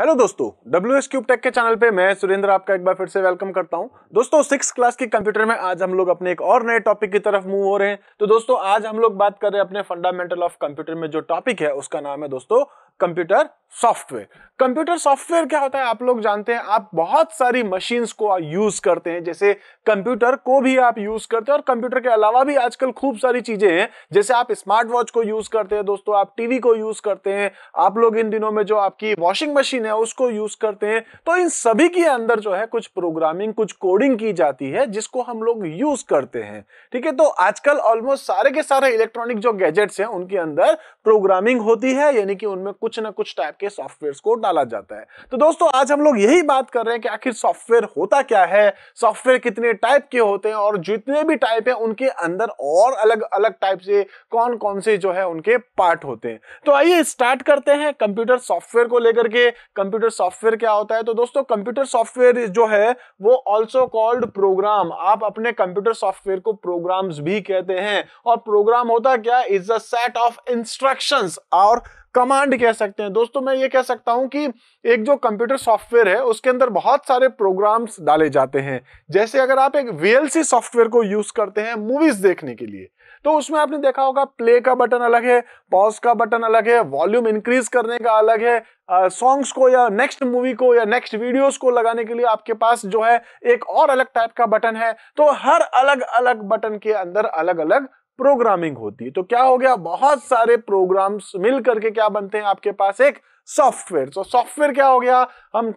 hello दोस्तों W S cube tech के channel पे मैं सुरेंद्र आपका एक बार फिर से वेलकम करता हूं दोस्तों सिक्स क्लास के कंप्यूटर में आज हम लोग अपने एक और नए टॉपिक की तरफ मूव हो रहे हैं तो दोस्तों आज हम लोग बात कर रहे हैं अपने फंडामेंटल ऑफ कंप्यूटर में जो टॉपिक है उसका नाम है दोस्तों कंप्यूटर सॉफ्टवेयर कंप्यूटर सॉफ्टवेयर क्या होता है आप लोग जानते हैं आप बहुत सारी मशीन्स को यूज करते हैं जैसे कंप्यूटर को भी आप यूज करते हैं और कंप्यूटर के अलावा भी आजकल खूब सारी चीजें हैं जैसे आप स्मार्ट वॉच को यूज करते हैं दोस्तों आप टीवी को यूज करते हैं आप लोग इन दिनों में जो आपकी वॉशिंग मशीन है उसको यूज करते हैं तो इन सभी के अंदर जो है कुछ प्रोग्रामिंग कुछ कोडिंग की जाती है जिसको हम लोग यूज करते हैं ठीक है तो आजकल ऑलमोस्ट सारे के सारे इलेक्ट्रॉनिक जो गैजेट्स हैं उनके अंदर प्रोग्रामिंग होती है यानी कि उनमें कुछ कुछ ना कुछ टाइप के सॉफ्टवेयर को डाला जाता है तो दोस्तों आज हम लोग यही बात कर रहे हैं कि आखिर सॉफ्टवेयर होता क्या है सॉफ्टवेयर कितने टाइप के होते हैं और जितने भी टाइप है उनके अंदर और अलग अलग टाइप से कौन कौन से जो है उनके पार्ट होते हैं तो आइए स्टार्ट करते हैं कंप्यूटर सॉफ्टवेयर को लेकर के कंप्यूटर सॉफ्टवेयर क्या होता है तो दोस्तों कंप्यूटर सॉफ्टवेयर जो है वो ऑल्सो कॉल्ड प्रोग्राम आप अपने कंप्यूटर सॉफ्टवेयर को प्रोग्राम्स भी कहते हैं और प्रोग्राम होता क्या is a set of instructions और कमांड कह सकते हैं दोस्तों मैं ये कह सकता हूं कि एक जो कंप्यूटर सॉफ्टवेयर है उसके अंदर बहुत सारे प्रोग्राम्स डाले जाते हैं जैसे अगर आप एक वीएलसी सॉफ्टवेयर को यूज करते हैं मूवीज देखने के लिए तो उसमें आपने देखा होगा प्ले का बटन अलग है पॉज का बटन अलग है वॉल्यूम इंक्रीज करने का अलग है सॉन्ग्स को या नेक्स्ट मूवी को या नेक्स्ट वीडियोस को लगाने के लिए आपके पास जो है एक और अलग टाइप का बटन है तो हर अलग अलग बटन के अंदर अलग अलग प्रोग्रामिंग होती है तो क्या हो गया बहुत सारे प्रोग्राम्स मिल करके क्या बनते हैं आपके पास एक सॉफ्टवेयर तो सॉफ्टवेयर क्या हो गया हम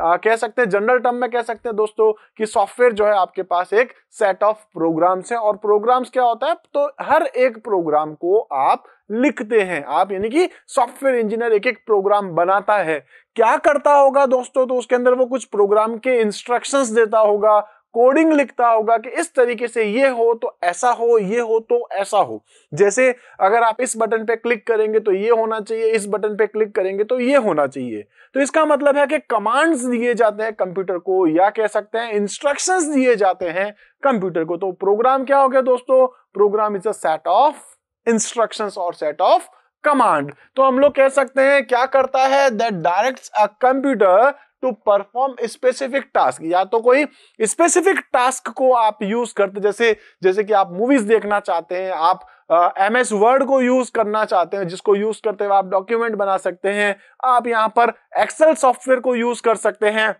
आ, कह सकते हैं जनरल टर्म में कह सकते हैं दोस्तों कि सॉफ्टवेयर जो है आपके पास एक सेट ऑफ प्रोग्राम्स है और प्रोग्राम्स क्या होता है तो हर एक प्रोग्राम को आप लिखते हैं आप यानी कि सॉफ्टवेयर इंजीनियर एक एक प्रोग्राम बनाता है क्या करता होगा दोस्तों तो उसके अंदर वो कुछ प्रोग्राम के इंस्ट्रक्शंस देता होगा कोडिंग लिखता होगा कि इस तरीके से ये हो तो ऐसा हो ये हो तो ऐसा हो जैसे अगर आप इस बटन पे क्लिक करेंगे तो ये होना चाहिए इस बटन पे क्लिक करेंगे तो ये होना चाहिए तो इसका मतलब है कि कमांड्स दिए जाते हैं कंप्यूटर को या कह सकते हैं इंस्ट्रक्शंस दिए जाते हैं कंप्यूटर को तो प्रोग्राम क्या हो गया दोस्तों program is a set of instructions और सेट ऑफ कमांड तो हम लोग कह सकते हैं क्या करता है that directs a computer to perform specific task या तो कोई स्पेसिफिक टास्क को आप यूज करते जैसे जैसे कि आप मूवीज देखना चाहते हैं आप एम एस वर्ड को यूज करना चाहते हैं जिसको यूज करते हुए आप डॉक्यूमेंट बना सकते हैं आप यहाँ पर एक्सेल सॉफ्टवेयर को यूज कर सकते हैं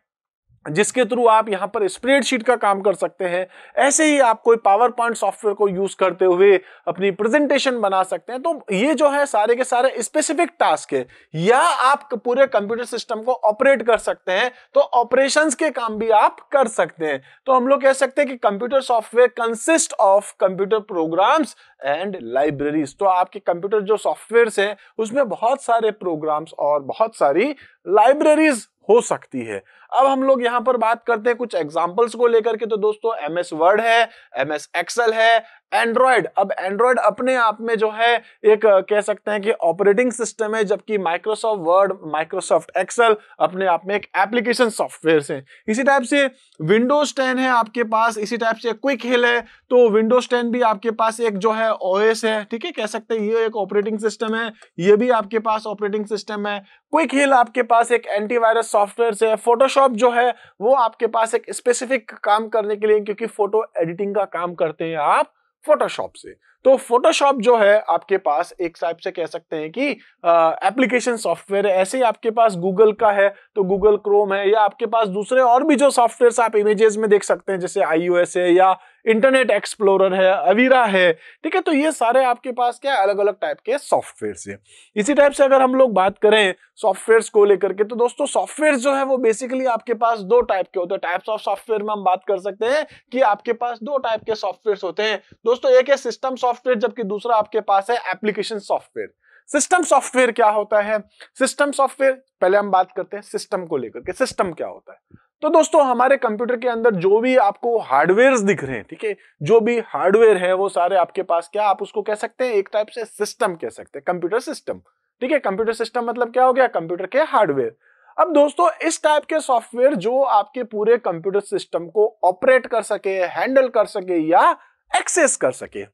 जिसके थ्रू आप यहाँ पर स्प्रेडशीट का काम कर सकते हैं ऐसे ही आप कोई पावर पॉइंट सॉफ्टवेयर को यूज करते हुए अपनी प्रेजेंटेशन बना सकते हैं तो ये जो है सारे के सारे स्पेसिफिक टास्क है या आप पूरे कंप्यूटर सिस्टम को ऑपरेट कर सकते हैं तो ऑपरेशंस के काम भी आप कर सकते हैं तो हम लोग कह सकते हैं कि computer software consist of computer programs and libraries तो आपके कंप्यूटर जो सॉफ्टवेयर है उसमें बहुत सारे प्रोग्राम्स और बहुत सारी लाइब्रेरीज हो सकती है अब हम लोग यहाँ पर बात करते हैं कुछ एग्जाम्पल्स को लेकर के तो दोस्तों एम एस वर्ड है एम एस एक्सएल है एंड्रॉयड अब एंड्रॉयड अपने आप में जो है एक कह सकते हैं कि ऑपरेटिंग सिस्टम है जबकि माइक्रोसॉफ्ट वर्ड माइक्रोसॉफ्ट एक्सेल अपने आप में एक एप्लीकेशन सॉफ्टवेयर है इसी टाइप से विंडोज टेन है आपके पास इसी टाइप से क्विक हिल है तो विंडोज टेन भी आपके पास एक जो है ओएस है ठीक है कह सकते हैं ये एक ऑपरेटिंग सिस्टम है ये भी आपके पास ऑपरेटिंग सिस्टम है क्विक हिल आपके पास एक एंटीवायरस सॉफ्टवेयर है फोटोशॉप जो है वो आपके पास एक स्पेसिफिक काम करने के लिए क्योंकि फोटो एडिटिंग का काम करते हैं आप फोटोशॉप से तो फोटोशॉप जो है आपके पास एक टाइप से कह सकते हैं कि एप्लीकेशन सॉफ्टवेयर है ऐसे ही आपके पास गूगल का है तो गूगल क्रोम है या आपके पास दूसरे और भी जो सॉफ्टवेयर आप इमेजेस में देख सकते हैं जैसे आई है या इंटरनेट एक्सप्लोरर है अवीरा है ठीक है तो ये सारे आपके पास क्या अलग अलग टाइप के सॉफ्टवेयर है इसी टाइप से अगर हम लोग बात करें सॉफ्टवेयर को लेकर के तो दोस्तों सॉफ्टवेयर जो है वो बेसिकली आपके पास दो टाइप के होते हैं टाइप्स ऑफ सॉफ्टवेयर में हम बात कर सकते हैं कि आपके पास दो टाइप के सॉफ्टवेयर होते हैं दोस्तों एक है सिस्टम सॉफ्टवेयर जबकि दूसरा आपके पास है एप्लीकेशन सॉफ्टवेयर सिस्टम सॉफ्टवेयर क्या होता है सिस्टम सॉफ्टवेयर पहले हम बात करते हैं सिस्टम को लेकर के सिस्टम क्या होता है तो दोस्तों हमारे कंप्यूटर के अंदर जो भी आपको हार्डवेयर दिख रहे हैं ठीक है जो भी हार्डवेयर है वो सारे आपके पास क्या आप उसको कह सकते हैं एक टाइप से सिस्टम कह सकते हैं कंप्यूटर सिस्टम ठीक है कंप्यूटर सिस्टम मतलब क्या हो गया कंप्यूटर के हार्डवेयर अब दोस्तों इस टाइप के सॉफ्टवेयर जो आपके पूरे कंप्यूटर सिस्टम को ऑपरेट कर सके हैंडल कर सके या एक्सेस कर सके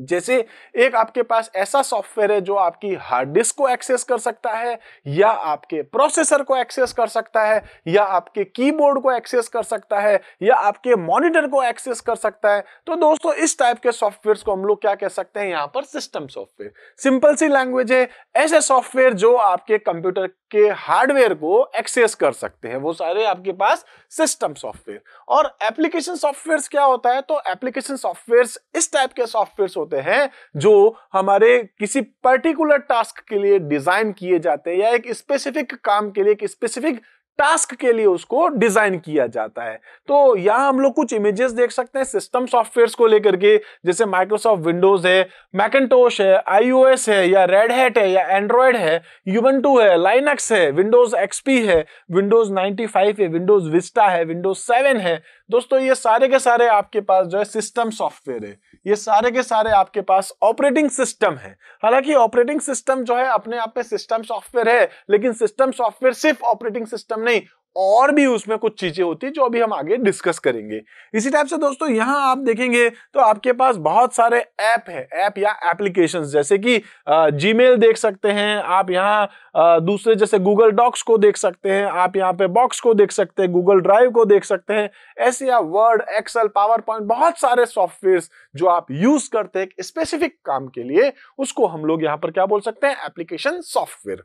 जैसे एक आपके पास ऐसा सॉफ्टवेयर है जो आपकी हार्ड डिस्क को एक्सेस कर सकता है या आपके प्रोसेसर को एक्सेस कर सकता है या आपके कीबोर्ड को एक्सेस कर सकता है या आपके मॉनिटर को एक्सेस कर सकता है तो दोस्तों इस टाइप के सॉफ्टवेयर को हम लोग क्या कह सकते हैं यहां पर system software simple C language है ऐसे सॉफ्टवेयर जो आपके कंप्यूटर के हार्डवेयर को एक्सेस कर सकते हैं वो सारे आपके पास सिस्टम सॉफ्टवेयर और एप्लीकेशन सॉफ्टवेयर क्या होता है तो एप्लीकेशन सॉफ्टवेयर इस टाइप के सॉफ्टवेयर होते हैं जो हमारे किसी पर्टिकुलर टास्क के लिए डिजाइन किए जाते हैं या एक स्पेसिफिक काम के लिए एक स्पेसिफिक टास्क के लिए उसको डिजाइन किया जाता है तो यहाँ हम लोग कुछ इमेजेस देख सकते हैं सिस्टम सॉफ्टवेयर्स को लेकर के जैसे माइक्रोसॉफ्ट विंडोज है मैकेटोश है आईओएस है या रेड हैट है या एंड्रॉयड है यूबन टू है लाइनक्स है विंडोज एक्सपी है विंडोज 95 है विंडोज विस्टा है विंडोज सेवन है दोस्तों ये सारे के सारे आपके पास जो है सिस्टम सॉफ्टवेयर है ये सारे के सारे आपके पास ऑपरेटिंग सिस्टम है हालांकि ऑपरेटिंग सिस्टम जो है अपने आप में सिस्टम सॉफ्टवेयर है लेकिन सिस्टम सॉफ्टवेयर सिर्फ ऑपरेटिंग सिस्टम नहीं और भी उसमें कुछ चीजें होती है जो अभी हम आगे डिस्कस करेंगे इसी टाइप से दोस्तों यहाँ आप देखेंगे तो आपके पास बहुत सारे ऐप है ऐप या एप्लीकेशन जैसे कि जीमेल देख सकते हैं आप यहाँ दूसरे जैसे गूगल डॉक्स को देख सकते हैं आप यहाँ पे बॉक्स को देख सकते हैं गूगल ड्राइव को देख सकते हैं ऐसे या वर्ड एक्सल पावर पॉइंट बहुत सारे सॉफ्टवेयर जो आप यूज करते हैं स्पेसिफिक काम के लिए उसको हम लोग यहाँ पर क्या बोल सकते हैं एप्लीकेशन सॉफ्टवेयर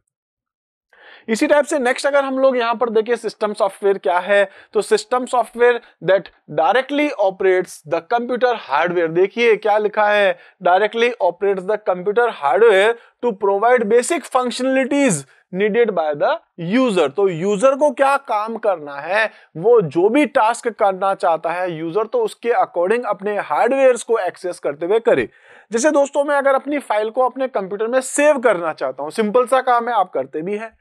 इसी टाइप से नेक्स्ट अगर हम लोग यहाँ पर देखें सिस्टम सॉफ्टवेयर क्या है तो system software that directly operates the computer hardware देखिए क्या लिखा है directly operates the computer hardware to provide basic functionalities needed by the user तो यूजर को क्या काम करना है वो जो भी टास्क करना चाहता है यूजर तो उसके अकॉर्डिंग अपने हार्डवेयर को एक्सेस करते हुए करे जैसे दोस्तों मैं अगर अपनी फाइल को अपने कंप्यूटर में सेव करना चाहता हूँ सिंपल सा काम है आप करते भी हैं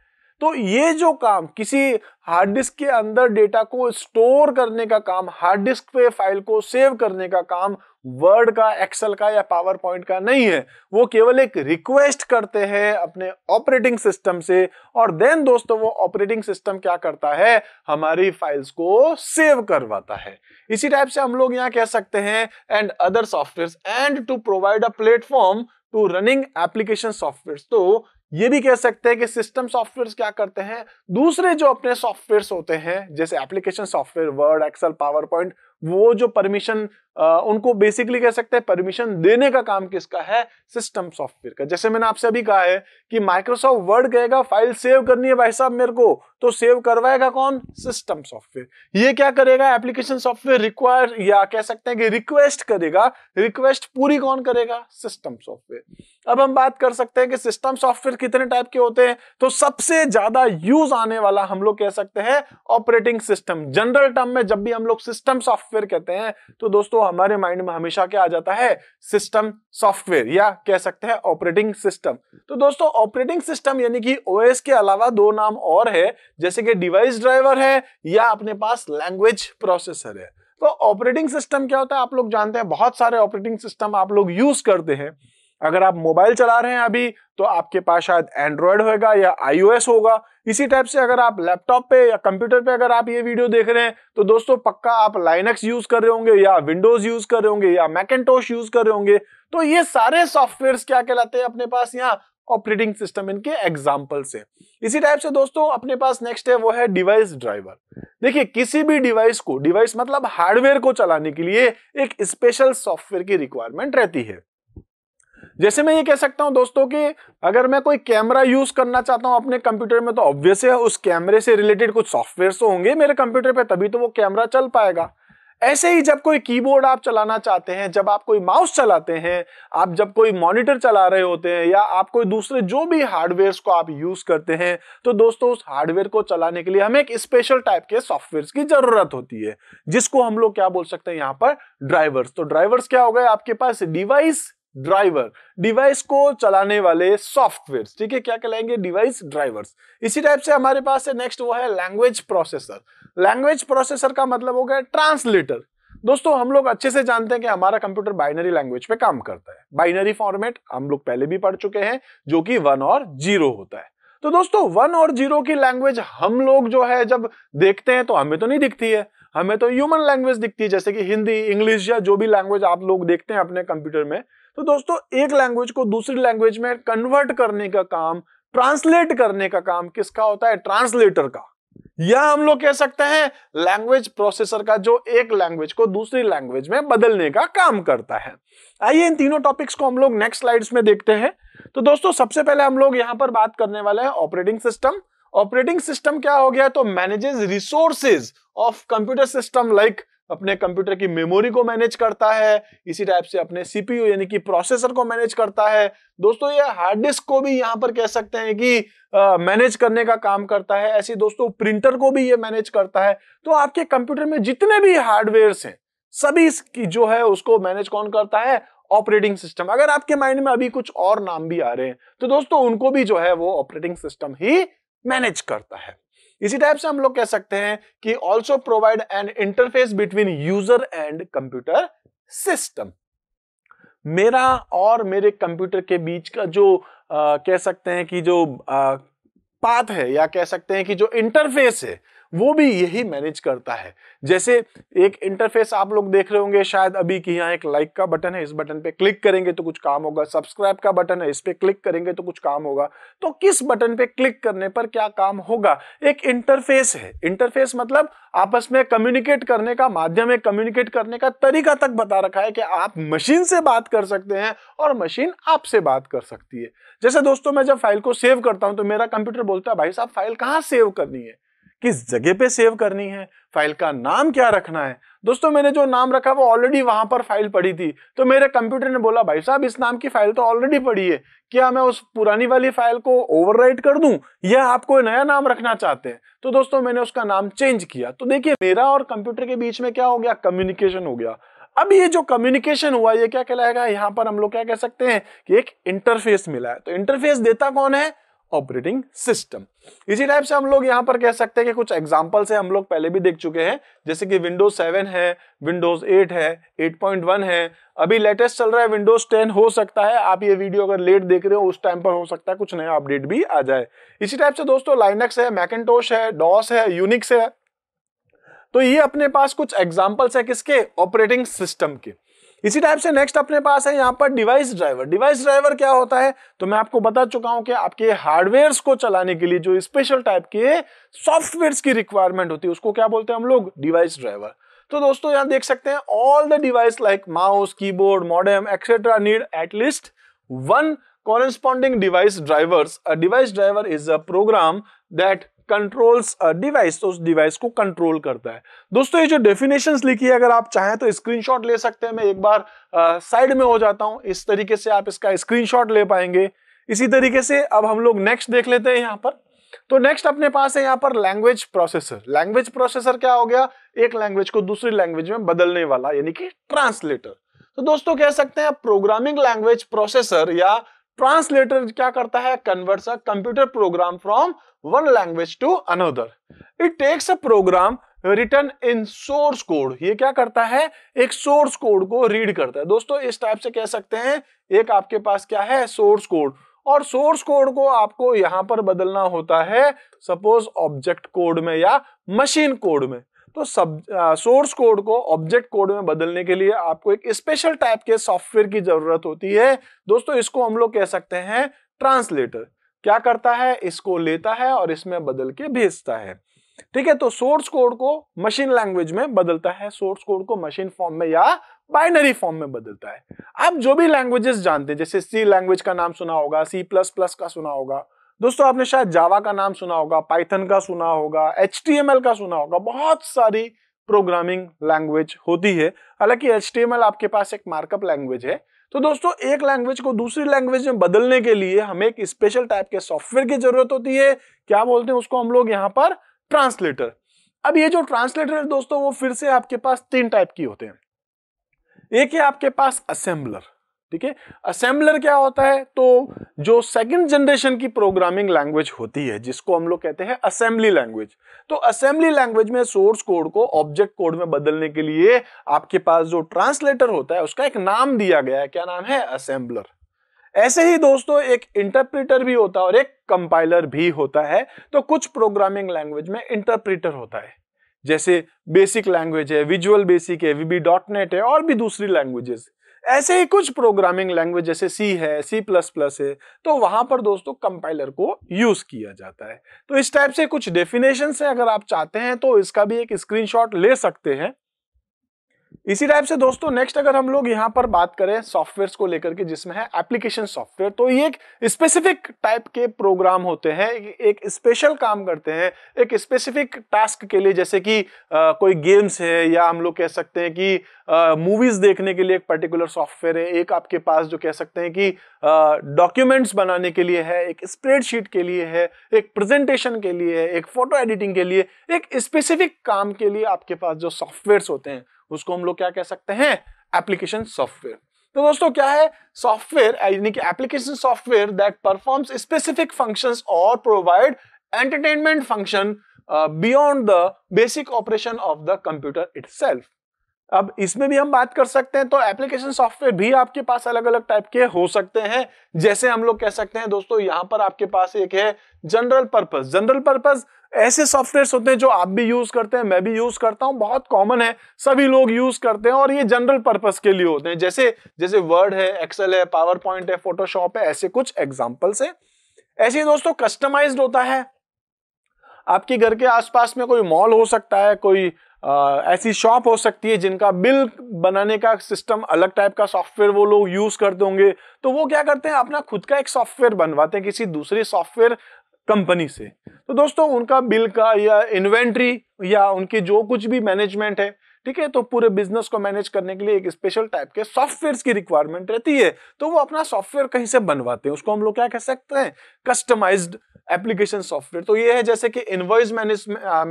तो ये जो काम किसी हार्ड डिस्क के अंदर डेटा को स्टोर करने का काम हार्ड डिस्क पे फाइल को सेव करने का काम वर्ड का एक्सेल का या पावर पॉइंट का नहीं है वो केवल एक रिक्वेस्ट करते हैं अपने ऑपरेटिंग सिस्टम से और देन दोस्तों वो ऑपरेटिंग सिस्टम क्या करता है हमारी फाइल्स को सेव करवाता है इसी टाइप से हम लोग यहाँ कह सकते हैं and other software and to provide a platform to running application software तो ये भी कह सकते हैं कि सिस्टम सॉफ्टवेयर क्या करते हैं दूसरे जो अपने सॉफ्टवेयर होते हैं जैसे application software Word Excel PowerPoint वो जो परमिशन उनको बेसिकली कह सकते हैं परमिशन देने का काम किसका है सिस्टम सॉफ्टवेयर का जैसे मैंने आपसे अभी कहा है कि माइक्रोसॉफ्ट वर्ड कहेगा फाइल सेव करनी है भाई साहब मेरे को तो सेव करवाएगा कौन सिस्टम सॉफ्टवेयर ये क्या करेगा एप्लीकेशन सॉफ्टवेयर रिक्वायर या कह सकते हैं कि रिक्वेस्ट करेगा रिक्वेस्ट पूरी कौन करेगा सिस्टम सॉफ्टवेयर अब हम बात कर सकते हैं कि सिस्टम सॉफ्टवेयर कितने टाइप के होते हैं तो सबसे ज्यादा यूज आने वाला हम लोग कह सकते हैं ऑपरेटिंग सिस्टम जनरल टर्म में जब भी हम लोग सिस्टम सॉफ्टवेयर कहते हैं तो दोस्तों हमारे माइंड में हमेशा क्या आ जाता है सिस्टम सॉफ्टवेयर या कह सकते हैं ऑपरेटिंग सिस्टम तो दोस्तों ऑपरेटिंग सिस्टम यानी कि ओएस के अलावा दो नाम और है जैसे कि डिवाइस ड्राइवर है या अपने पास लैंग्वेज प्रोसेसर है तो ऑपरेटिंग सिस्टम क्या होता है आप लोग जानते हैं बहुत सारे ऑपरेटिंग सिस्टम आप लोग यूज करते हैं अगर आप मोबाइल चला रहे हैं अभी तो आपके पास शायद एंड्रॉयड होगा या आईओएस होगा इसी टाइप से अगर आप लैपटॉप पे या कंप्यूटर पे अगर आप ये वीडियो देख रहे हैं तो दोस्तों पक्का आप लाइनक्स यूज कर रहे होंगे या विंडोज यूज कर रहे होंगे या मैकेटोश यूज कर रहे होंगे तो ये सारे सॉफ्टवेयर क्या कहलाते हैं अपने पास यहाँ ऑपरेटिंग सिस्टम इनके एग्जाम्पल से इसी टाइप से दोस्तों अपने पास नेक्स्ट है वो है डिवाइस ड्राइवर देखिए किसी भी डिवाइस को डिवाइस मतलब हार्डवेयर को चलाने के लिए एक स्पेशल सॉफ्टवेयर की रिक्वायरमेंट रहती है जैसे मैं ये कह सकता हूँ दोस्तों कि अगर मैं कोई कैमरा यूज करना चाहता हूं अपने कंप्यूटर में तो ऑब्वियस है उस कैमरे से रिलेटेड कुछ सॉफ्टवेयर तो होंगे मेरे कंप्यूटर पर तभी तो वो कैमरा चल पाएगा ऐसे ही जब कोई कीबोर्ड आप चलाना चाहते हैं जब आप कोई माउस चलाते हैं आप जब कोई मॉनिटर चला रहे होते हैं या आप कोई दूसरे जो भी हार्डवेयर को आप यूज करते हैं तो दोस्तों उस हार्डवेयर को चलाने के लिए हमें एक स्पेशल टाइप के सॉफ्टवेयर की जरूरत होती है जिसको हम लोग क्या बोल सकते हैं यहाँ पर ड्राइवर्स तो ड्राइवर्स क्या हो गए आपके पास डिवाइस ड्राइवर डिवाइस को चलाने वाले सॉफ्टवेयर ठीक है क्या कहलाएंगे डिवाइस ड्राइवर्स इसी टाइप से हमारे पास है नेक्स्ट वो है लैंग्वेज प्रोसेसर लैंग्वेज प्रोसेसर का मतलब हो गया ट्रांसलेटर दोस्तों हम लोग अच्छे से जानते हैं कि हमारा कंप्यूटर बाइनरी लैंग्वेज पे काम करता है बाइनरी फॉर्मेट हम लोग पहले भी पढ़ चुके हैं जो कि वन और जीरो होता है तो दोस्तों वन और जीरो की लैंग्वेज हम लोग जो है जब देखते हैं तो हमें तो नहीं दिखती है हमें तो ह्यूमन लैंग्वेज दिखती है जैसे कि हिंदी इंग्लिश या जो भी लैंग्वेज आप लोग देखते हैं अपने कंप्यूटर में तो दोस्तों एक लैंग्वेज को दूसरी लैंग्वेज में कन्वर्ट करने का काम ट्रांसलेट करने का काम किसका होता है ट्रांसलेटर का या हम लोग कह सकते हैं लैंग्वेज प्रोसेसर का जो एक लैंग्वेज को दूसरी लैंग्वेज में बदलने का काम करता है आइए इन तीनों टॉपिक्स को हम लोग नेक्स्ट स्लाइड्स में देखते हैं तो दोस्तों सबसे पहले हम लोग यहां पर बात करने वाले हैं ऑपरेटिंग सिस्टम ऑपरेटिंग सिस्टम क्या हो गया तो manages resources of computer system like अपने कंप्यूटर की मेमोरी को मैनेज करता है इसी टाइप से अपने सीपीयू यानी कि प्रोसेसर को मैनेज करता है दोस्तों ये हार्ड डिस्क को भी यहाँ पर कह सकते हैं कि मैनेज करने का काम करता है ऐसे दोस्तों प्रिंटर को भी ये मैनेज करता है तो आपके कंप्यूटर में जितने भी हार्डवेयर्स हैं सभी इसकी जो है उसको मैनेज कौन करता है ऑपरेटिंग सिस्टम अगर आपके माइंड में अभी कुछ और नाम भी आ रहे हैं तो दोस्तों उनको भी जो है वो ऑपरेटिंग सिस्टम ही मैनेज करता है इसी टाइप से हम लोग कह सकते हैं कि also provide an interface between user and computer system मेरा और मेरे कंप्यूटर के बीच का जो आ, कह सकते हैं कि जो आ, पाथ है या कह सकते हैं कि जो इंटरफेस है वो भी यही मैनेज करता है जैसे एक इंटरफेस आप लोग देख रहे होंगे शायद अभी कि यहाँ एक लाइक का बटन है इस बटन पे क्लिक करेंगे तो कुछ काम होगा सब्सक्राइब का बटन है इस पे क्लिक करेंगे तो कुछ काम होगा तो किस बटन पे क्लिक करने पर क्या काम होगा एक इंटरफेस है इंटरफेस मतलब आपस में कम्युनिकेट करने का माध्यम है कम्युनिकेट करने का तरीका तक बता रखा है कि आप मशीन से बात कर सकते हैं और मशीन आपसे बात कर सकती है जैसे दोस्तों मैं जब फाइल को सेव करता हूं तो मेरा कंप्यूटर बोलता है भाई साहब फाइल कहाँ सेव करनी है किस जगह पे सेव करनी है फाइल का नाम क्या रखना है दोस्तों मैंने जो नाम रखा वो ऑलरेडी वहां पर फाइल पड़ी थी तो मेरे कंप्यूटर ने बोला भाई साहब इस नाम की फाइल तो ऑलरेडी पड़ी है क्या मैं उस पुरानी वाली फाइल को ओवरराइट कर दूं या आप कोई नया नाम रखना चाहते हैं तो दोस्तों मैंने उसका नाम चेंज किया तो देखिए मेरा और कंप्यूटर के बीच में क्या हो गया कम्युनिकेशन हो गया अब ये जो कम्युनिकेशन हुआ ये क्या कहलाएगा यहाँ पर हम लोग क्या कह सकते हैं कि एक इंटरफेस मिला है तो इंटरफेस देता कौन है ऑपरेटिंग सिस्टम इसी टाइप से हम लोग यहाँ पर कह सकते हैं कि कुछ एग्जाम्पल से हम लोग पहले भी देख चुके हैं जैसे कि विंडोज 7 है विंडोज 8 है 8.1 है अभी लेटेस्ट चल रहा है विंडोज 10 हो सकता है आप ये वीडियो अगर लेट देख रहे हो उस टाइम पर हो सकता है कुछ नया अपडेट भी आ जाए इसी टाइप से दोस्तों लाइनक्स है मैकेटोश है डॉस है यूनिक्स है तो ये अपने पास कुछ एग्जाम्पल्स है किसके ऑपरेटिंग सिस्टम के इसी टाइप से नेक्स्ट अपने पास है यहाँ पर डिवाइस ड्राइवर डिवाइस ड्राइवर क्या होता है तो मैं आपको बता चुका हूं कि आपके हार्डवेयर को चलाने के लिए जो स्पेशल टाइप के सॉफ्टवेयर की रिक्वायरमेंट होती है उसको क्या बोलते हैं हम लोग डिवाइस ड्राइवर तो दोस्तों यहाँ देख सकते हैं all the device like mouse keyboard modem etcetera need at least one corresponding device drivers a device driver is a program that controls device तो उस डिवाइस को कंट्रोल करता है दोस्तों ये जो डेफिनेशन लिखी है अगर आप चाहें तो स्क्रीनशॉट ले सकते हैं मैं एक बार साइड में हो जाता हूं इस तरीके से आप इसका स्क्रीनशॉट ले पाएंगे इसी तरीके से अब हम लोग नेक्स्ट देख लेते हैं यहाँ पर तो नेक्स्ट अपने पास है यहाँ पर लैंग्वेज प्रोसेसर लैंग्वेज प्रोसेसर क्या हो गया एक लैंग्वेज को दूसरी लैंग्वेज में बदलने वाला यानी कि ट्रांसलेटर तो दोस्तों कह सकते हैं प्रोग्रामिंग लैंग्वेज प्रोसेसर या ट्रांसलेटर क्या करता है converts a computer program from one language to another it takes a program written in source code ये क्या करता है एक सोर्स कोड को रीड करता है दोस्तों इस टाइप से कह सकते हैं एक आपके पास क्या है सोर्स कोड और सोर्स कोड को आपको यहां पर बदलना होता है सपोज ऑब्जेक्ट कोड में या मशीन कोड में तो सब सोर्स कोड को ऑब्जेक्ट कोड में बदलने के लिए आपको एक स्पेशल टाइप के सॉफ्टवेयर की जरूरत होती है दोस्तों इसको हम लोग कह सकते हैं ट्रांसलेटर क्या करता है इसको लेता है और इसमें बदल के भेजता है ठीक है तो सोर्स कोड को मशीन लैंग्वेज में बदलता है सोर्स कोड को मशीन फॉर्म में या बाइनरी फॉर्म में बदलता है आप जो भी लैंग्वेजेस जानते हैं जैसे सी लैंग्वेज का नाम सुना होगा सी प्लस प्लस का सुना होगा दोस्तों आपने शायद जावा का नाम सुना होगा पाइथन का सुना होगा एच का सुना होगा बहुत सारी प्रोग्रामिंग लैंग्वेज होती है हालांकि एच आपके पास एक मार्कअप लैंग्वेज है तो दोस्तों एक लैंग्वेज को दूसरी लैंग्वेज में बदलने के लिए हमें एक स्पेशल टाइप के सॉफ्टवेयर की जरूरत होती है क्या बोलते हैं उसको हम लोग यहाँ पर ट्रांसलेटर अब ये जो ट्रांसलेटर है दोस्तों वो फिर से आपके पास तीन टाइप की होते हैं एक है आपके पास असेंबलर ठीक है असेंबलर क्या होता है तो जो सेकंड जनरेशन की प्रोग्रामिंग लैंग्वेज होती है जिसको हम लोग कहते हैं असेंबली लैंग्वेज तो असेंबली लैंग्वेज में सोर्स कोड को ऑब्जेक्ट कोड में बदलने के लिए आपके पास जो ट्रांसलेटर होता है उसका एक नाम दिया गया है क्या नाम है असेंबलर ऐसे ही दोस्तों एक इंटरप्रिटर भी होता है और एक कंपाइलर भी होता है तो कुछ प्रोग्रामिंग लैंग्वेज में इंटरप्रिटर होता है जैसे बेसिक लैंग्वेज है विजुअल बेसिक है वीबी डॉट नेट है और भी दूसरी लैंग्वेजेस ऐसे ही कुछ प्रोग्रामिंग लैंग्वेज जैसे सी है सी प्लस प्लस है तो वहां पर दोस्तों कंपाइलर को यूज किया जाता है तो इस टाइप से कुछ डेफिनेशन है अगर आप चाहते हैं तो इसका भी एक स्क्रीनशॉट ले सकते हैं इसी टाइप से दोस्तों नेक्स्ट अगर हम लोग यहाँ पर बात करें सॉफ्टवेयर को लेकर के जिसमें है एप्लीकेशन सॉफ्टवेयर तो ये एक स्पेसिफिक टाइप के प्रोग्राम होते हैं एक स्पेशल काम करते हैं एक स्पेसिफिक टास्क के लिए जैसे कि आ, कोई गेम्स है या हम लोग कह सकते हैं कि मूवीज देखने के लिए एक पर्टिकुलर सॉफ्टवेयर है एक आपके पास जो कह सकते हैं कि डॉक्यूमेंट्स बनाने के लिए है एक स्प्रेडशीट के लिए है एक प्रेजेंटेशन के लिए है एक फोटो एडिटिंग के लिए एक स्पेसिफिक काम के लिए आपके पास जो सॉफ्टवेयर होते हैं उसको हम लोग क्या कह सकते हैं एप्लीकेशन सॉफ्टवेयर तो दोस्तों क्या है सॉफ्टवेयर यानी कि application software that performs specific functions और provide entertainment function beyond the basic operation of the computer it अब इसमें भी हम बात कर सकते हैं तो एप्लीकेशन सॉफ्टवेयर भी आपके पास अलग अलग टाइप के हो सकते हैं जैसे हम लोग कह सकते हैं दोस्तों यहां पर आपके पास एक है जनरल पर्पज जनरल पर्पज ऐसे सॉफ्टवेयर होते हैं जो आप भी यूज करते हैं मैं भी यूज करता हूँ बहुत कॉमन है सभी लोग यूज करते हैं और ये जनरल पर्पज के लिए होते हैं जैसे जैसे वर्ड है एक्सेल है पावर पॉइंट है फोटोशॉप है ऐसे कुछ एग्जाम्पल्स है ऐसे दोस्तों कस्टमाइज होता है आपके घर के आसपास में कोई मॉल हो सकता है कोई आ, ऐसी शॉप हो सकती है जिनका बिल बनाने का सिस्टम अलग टाइप का सॉफ्टवेयर वो लोग यूज करते होंगे तो वो क्या करते हैं अपना खुद का एक सॉफ्टवेयर बनवाते हैं किसी दूसरे सॉफ्टवेयर कंपनी से तो दोस्तों उनका बिल का या इन्वेंट्री या उनकी जो कुछ भी मैनेजमेंट है ठीक है तो पूरे बिजनेस को मैनेज करने के लिए एक स्पेशल टाइप के सॉफ्टवेयर की रिक्वायरमेंट रहती है तो वो अपना सॉफ्टवेयर कहीं से बनवाते हैं उसको हम लोग क्या कह सकते हैं कस्टमाइज्ड एप्लीकेशन सॉफ्टवेयर तो ये है जैसे कि इन्वॉइस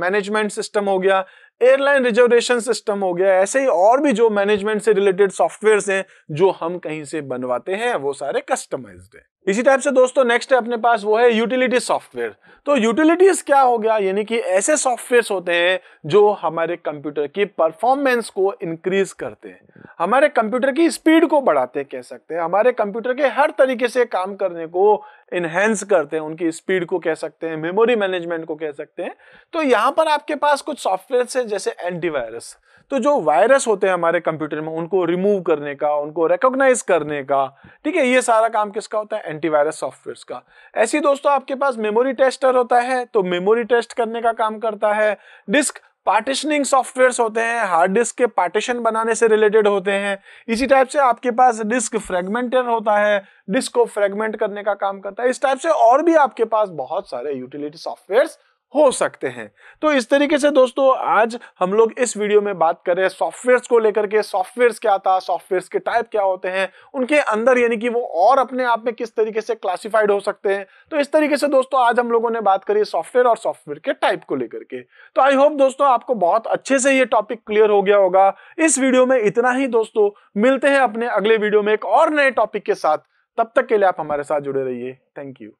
मैनेजमेंट सिस्टम हो गया एयरलाइन रिजर्वेशन सिस्टम हो गया ऐसे ही और भी जो मैनेजमेंट से रिलेटेड सॉफ्टवेयर हैं जो हम कहीं से बनवाते हैं वो सारे कस्टमाइज्ड हैं इसी टाइप से दोस्तों नेक्स्ट है अपने पास वो है यूटिलिटी सॉफ्टवेयर तो यूटिलिटीज क्या हो गया यानी कि ऐसे सॉफ्टवेयर होते हैं जो हमारे कंप्यूटर की परफॉर्मेंस को इंक्रीज करते हैं हमारे कंप्यूटर की स्पीड को बढ़ाते कह सकते हैं हमारे कंप्यूटर के हर तरीके से काम करने को इनहेंस करते हैं उनकी स्पीड को कह सकते हैं मेमोरी मैनेजमेंट को कह सकते हैं तो यहाँ पर आपके पास कुछ सॉफ्टवेयर है जैसे एंटीवायरस तो जो वायरस होते हैं हमारे कंप्यूटर में उनको रिमूव करने का उनको रिकॉग्नाइज करने का ठीक है ये सारा काम किसका होता है एंटीवायरस सॉफ्टवेयर का ऐसी दोस्तों आपके पास मेमोरी टेस्टर होता है तो मेमोरी टेस्ट करने का काम करता है डिस्क पार्टिशनिंग सॉफ्टवेयर्स होते हैं हार्ड डिस्क के पार्टीशन बनाने से रिलेटेड होते हैं इसी टाइप से आपके पास डिस्क फ्रेगमेंटर होता है डिस्क को फ्रेगमेंट करने का काम करता है इस टाइप से और भी आपके पास बहुत सारे यूटिलिटी सॉफ्टवेयर्स हो सकते हैं तो इस तरीके से दोस्तों आज हम लोग इस वीडियो में बात करें सॉफ्टवेयर्स को लेकर के सॉफ्टवेयर्स क्या था सॉफ्टवेयर्स के टाइप क्या होते हैं उनके अंदर यानी कि वो और अपने आप में किस तरीके से क्लासिफाइड हो सकते हैं तो इस तरीके से दोस्तों आज हम लोगों ने बात करी सॉफ्टवेयर और सॉफ्टवेयर के टाइप को लेकर के तो आई होप दोस्तों आपको बहुत अच्छे से ये टॉपिक क्लियर हो गया होगा इस वीडियो में इतना ही दोस्तों मिलते हैं अपने अगले वीडियो में एक और नए टॉपिक के साथ तब तक के लिए आप हमारे साथ जुड़े रहिए थैंक यू